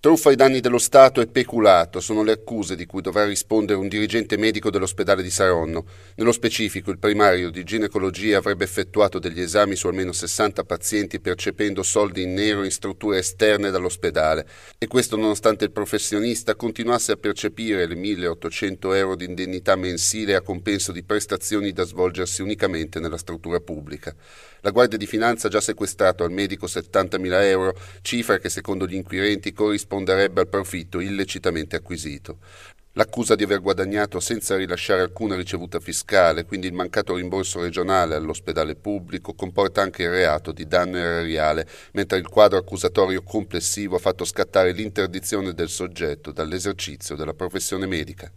Truffa ai danni dello Stato e peculato sono le accuse di cui dovrà rispondere un dirigente medico dell'ospedale di Saronno. Nello specifico, il primario di ginecologia avrebbe effettuato degli esami su almeno 60 pazienti percependo soldi in nero in strutture esterne dall'ospedale. E questo nonostante il professionista continuasse a percepire le 1.800 euro di indennità mensile a compenso di prestazioni da svolgersi unicamente nella struttura pubblica. La Guardia di Finanza ha già sequestrato al medico 70.000 euro, cifra che secondo gli inquirenti corrisponde corrisponderebbe al profitto illecitamente acquisito. L'accusa di aver guadagnato senza rilasciare alcuna ricevuta fiscale, quindi il mancato rimborso regionale all'ospedale pubblico, comporta anche il reato di danno erariale, mentre il quadro accusatorio complessivo ha fatto scattare l'interdizione del soggetto dall'esercizio della professione medica.